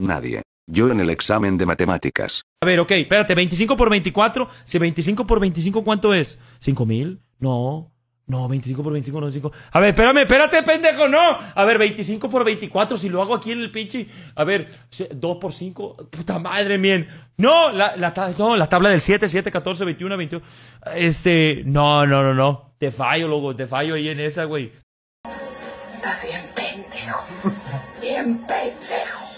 Nadie. Yo en el examen de matemáticas. A ver, ok, espérate, 25 por 24. Si 25 por 25, ¿cuánto es? ¿5 mil? No. No, 25 por 25 no es 5. A ver, espérame, espérate, pendejo, no. A ver, 25 por 24, si lo hago aquí en el pinche. A ver, 2 por 5. Puta madre, mía No, la, la, no, la tabla del 7, 7, 14, 21, 21. Este, no, no, no, no. Te fallo, loco, te fallo ahí en esa, güey. Estás bien pendejo. Bien pendejo.